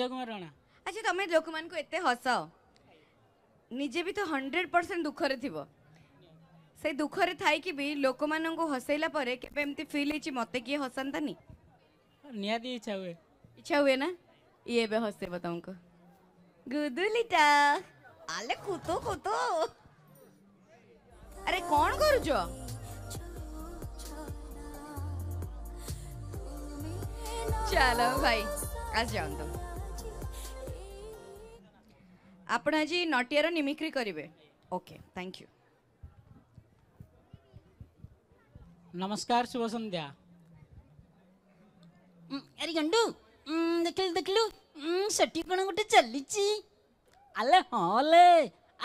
କୁମାର ରଣା ଆଚ୍ଛା ତମେ ଲୋକମାନଙ୍କୁ ଏତେ ହସାଅ ନିଜେ ବି ତ ହଣ୍ଡ୍ରେଡ଼ ପରସେଣ୍ଟ ଦୁଃଖରେ ଥିବ ସେଇ ଦୁଃଖରେ ଥାଇକି ବି ଲୋକମାନଙ୍କୁ ହସେଇଲା ପରେ କେବେ ଏମିତି ଫିଲ୍ ହେଇଛି ମୋତେ କିଏ ହସାନ୍ତାନି ନିହାତି ଇଚ୍ଛା ହୁଏ ଇଚ୍ଛା ହୁଏ ନା ଇଏ ଏବେ ହସେଇବ ତମକୁ ଗୁଦୁଲିଟା ଆଲେ ଖୁତୁ ଖୁତୁ ଆରେ କ'ଣ କରୁଛ ଚାଲ ଭାଇ ଆଜି ଯାଆନ୍ତୁ ଆପଣ ଆଜି ନଟିଆର ନିମିକ୍ରି କରିବେ ଓକେ ଥ୍ୟାଙ୍କ ୟୁ ନମସ୍କାର ଶୁଭ ସନ୍ଧ୍ୟା ଆରେ ଗଣ୍ଡୁ ଦେଖିଲୁ ଦେଖିଲୁ ସେଠି କ'ଣ ଗୋଟେ ଚାଲିଛି ଆଲେ ହଁ ଲେ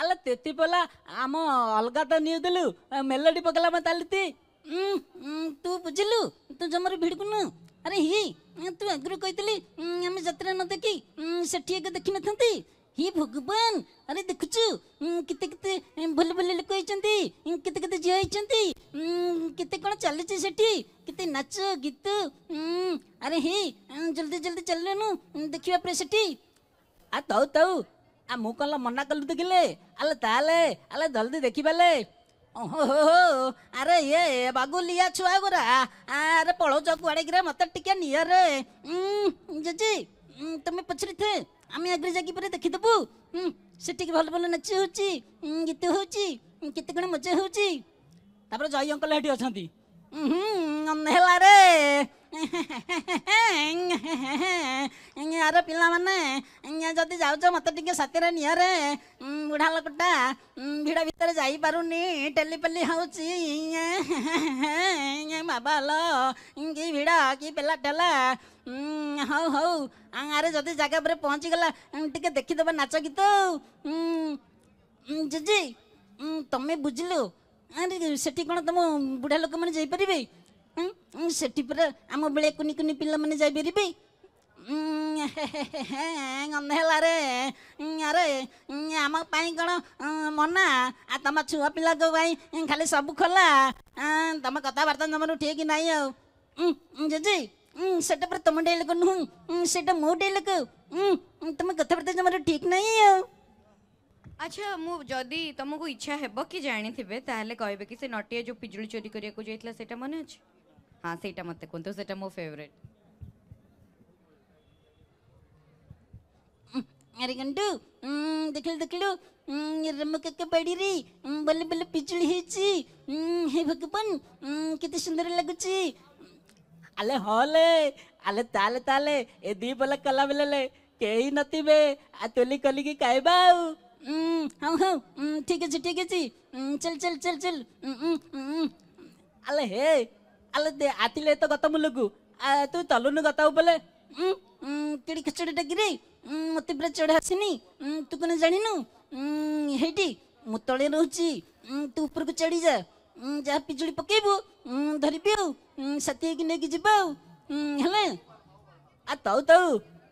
ଆଲେ ତେତି ପଲା ଆମ ଅଲଗା ତ ନିଉଦେଲୁ ମେଲୋଡି ପକେଇଲା ଆମ ତାଲିତି ତୁ ବୁଝିଲୁ ତୁ ଜମାରୁ ଭିଡ଼କୁନୁ ଆରେ ହି ତୁ ଆଗରୁ କହିଥିଲି ଆମେ ଯାତ୍ରା ନ ଦେଖି ସେଠି ଏକ ଦେଖିନଥାନ୍ତି हे भगवान अरे देखुछु केते केते भल भल लोक होइछन्ति केते केते झियो होइछन्ति सेठी केते नाच गीत अरे हे जल्दी जल्दी चलनु देखिबा परे सेठी आ तौ तौ आ मु कल मना कलु त गेले अले ताले अले जल्दी देखिबाले ओहो अरे ये बागुलिया छुआ गुरा अरे पळो चौक वाड़े गिरा मत टिके नियर जे तुम्हें पछरी थे আমি ଆଗରେ ଯାଇକି ପରେ ଦେଖିଦେବୁ ସେଠିକି ଭଲ ଭଲ ନାଚ ହେଉଛି ଗୀତ ହେଉଛି କେତେ କ'ଣ ମଜା ହେଉଛି ତାପରେ ଜୟ ଅଙ୍କଲ ସେଠି ଅଛନ୍ତି ହେଲା ରେ ଆର ପିଲାମାନେ ଯଦି ଯାଉଛ ମୋତେ ଟିକେ ସାଥିରେ ନିଅରେ ବୁଢ଼ା ଲୋକଟା ଭିଡ଼ ଭିତରେ ଯାଇପାରୁନି ଟେଲିପେଲି ହେଉଛି ବାବା ଲ କି ଭିଡ଼ କି ପିଲା ଟେଲା ହଉ ହଉ ଆରେ ଯଦି ଜାଗା ଉପରେ ପହଞ୍ଚିଗଲା ଟିକେ ଦେଖିଦେବା ନାଚ ଗୀତ ଜେଜେ ତମେ ବୁଝିଲୁ ଆରେ ସେଠି କ'ଣ ତମ ବୁଢ଼ା ଲୋକମାନେ ଯାଇପାରିବେ पर आम बेला कुन कुन पि मै पि गन्ध अरे आम मना आम छु पिको खालि सब खोला तपाईँ कथा बर्ता जमु ठिक नै आउँ जे जे पो त मुह सोटा मुडलेको त ठिक नै आउ আচ্ছা মু तुमको इच्छा ইচ্ছা হব কি জাঁথিবে তাহলে কহবে কি সে নটিয়া যে পিজুড়ি চোরি করা যাইলা সেটা মনে আছে হ্যাঁ সেইটা মতো কুহতু সেটা মো ফেভরেট अरे गंडू देखल देखल रमकक बड़ी रे बल्ले बल्ले पिचुड़ी हे भगवान कितने सुंदर लगुची अले होले अले ताले ताले ए दी कला बिलले केही नतिबे आ तोली कली की काइबाऊ হাউ হাউ ঠিক আছে ঠিক আছে চল চল চল চল আলে হে আলে দে আতিলে তো গত মুলুকু তুই তলুনু গত বলে কেড়ি খিচুড়িটা কিরে মতে পুরা চড়ে আসেনি তু কোন জানিনু হেইটি ମୁଁ ତଳେ ରହୁଛି ତୁ ଉପରକୁ ଚଢ଼ିଯା ଯାହା ପିଜୁଳି ପକେଇବୁ ଧରିବି ଆଉ ସାଥି ହେଇକି ନେଇକି ଯିବା ଆଉ ହେଲା ଆଉ ତଉ ତଉ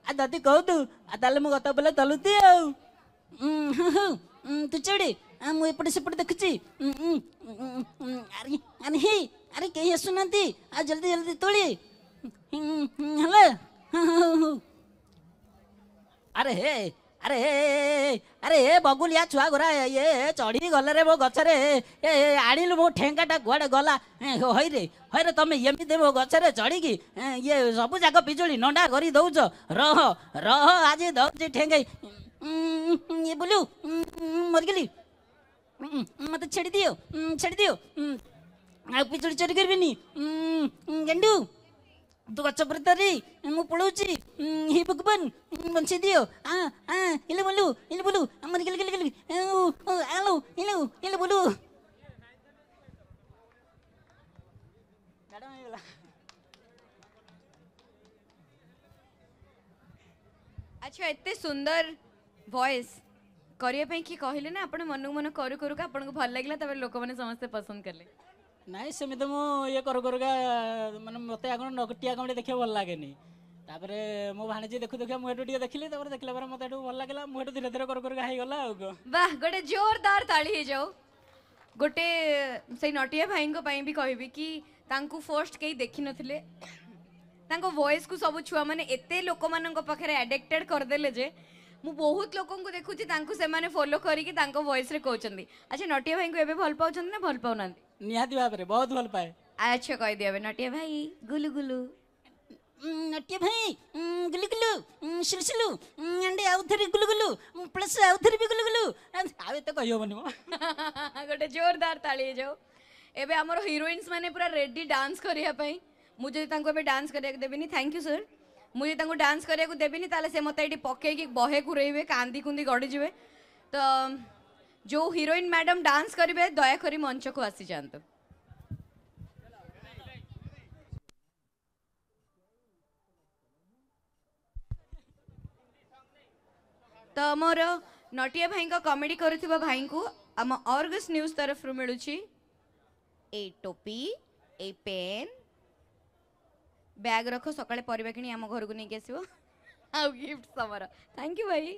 ଆଉ ଯଦି କହୁ ତୁ ଆଉ ତାହେଲେ ମୁଁ ଗତ ବୋଲେ ତଲୁତି ଆଉ तुचेडी मिपट देखुचि आरे केही आसुना आउ जो हो अरे आरे आरे ए बगुलिया छुवा ए चढि गलरे म आण म ठेङाटा गला हैरे हैरे त गछ कि ये सब जाक पिजुली नन्दा गरिदेऊ रह रह आज दुई ठेङ हं नि बोलू मर गेली मत चडी दियो चडी दियो आ पडी चडी करबीनी हं गंडू तू गच्च परतरी मु पळूची ही बघबन मन दियो आ आ इले बोलू इले बोलू अग मर गेली गेली गेली हेलो हेलो इले बोलू मॅडम ऐवला अच्छा इतते सुंदर ভয়েস করিয়া পাই কি কহিলে না আপন মনু মন করু করু কা আপনকু ভাল লাগিলা তবে লোক মানে সমস্ত পছন্দ করলে নাই সেমিতে মু ইয়ে করু করু কা মানে মতে আগুন নকটিয়া কমেডি দেখে ভাল লাগেনি তাপরে মো ভাণিজি দেখু দেখু মু হেটু টিকে দেখিলি তাপরে দেখিলা পরে মতে হেটু ভাল লাগিলা মু হেটু ধীরে ধীরে করু করু কা হই গলা আউ বাহ গটে জোরদার তালি হে যাও গোটে সেই নটিয়া ভাইঙ্ক পাই বি কহিবি কি ତାଙ୍କୁ ଫାର୍ଷ୍ଟ କେହି ଦେଖିନଥିଲେ ତାଙ୍କ ଭଏସ୍କୁ ସବୁ ଛୁଆମାନେ ଏତେ ଲୋକମାନଙ୍କ ପାଖରେ ଆଡିକ୍ଟେଡ୍ କରିଦେଲେ ଯେ ମୁଁ ବହୁତ ଲୋକଙ୍କୁ ଦେଖୁଛି ତାଙ୍କୁ ସେମାନେ ଫଲୋ କରିକି ତାଙ୍କ ଭଏସ୍ରେ କହୁଛନ୍ତି ଆଚ୍ଛା ନଟିଆ ଭାଇଙ୍କୁ ଏବେ ଭଲ ପାଉଛନ୍ତି ନା ଭଲ ପାଉନାହାନ୍ତି ନିହାତି ଭାବରେ ବହୁତ ଭଲ ପାଏ ଆଚ୍ଛା କହିଦିଅ ଏବେ ନଟିଆ ଭାଇ ଗୁଲୁ ଗୁଲୁ ନଟିଆ ଭାଇ ଗୁଲୁ ଗୁଲୁ ସୁଲୁ ଆଣ୍ଡେ ଆଉ ଥରେ ଗୁଲୁ ଗୁଲୁ ପ୍ଲସ୍ ଆଉ ଥରେ ବି ଗୁଲୁ ଗୁଲୁ ଆଉ ଏତେ କହିହେବନି ମ ଗୋଟେ ଜୋରଦାର ତାଳି ହେଇଯାଉ ଏବେ ଆମର ହିରୋଇନ୍ସ ମାନେ ପୁରା ରେଡି ଡାନ୍ସ କରିବା ପାଇଁ ମୁଁ ଯଦି ତାଙ୍କୁ ଏବେ ଡାନ୍ସ କରିବାକୁ ଦେବିନି ଥ୍ୟାଙ୍କ ୟୁ ସାର୍ मुझे डांस करने देवी ताले से मत ये पकईकि बहे घूरईबे कांदी कुंदी गड़ीजे तो जो हीरोइन मैडम डांस करेंगे दयाकोरी मंच को आसी जातु तो मोर नटिया भाई का कमेडी करुवा भाई को आम अर्गस न्यूज तरफ मिलूँ ए टोपी ए पेन ବ୍ୟାଗ୍ ରଖ ସକାଳେ ପରିବା କିଣି ଆମ ଘରକୁ ନେଇକି ଆସିବ ଆଉ ଗିଫ୍ଟ ତମର ଥ୍ୟାଙ୍କ ୟୁ ଭାଇ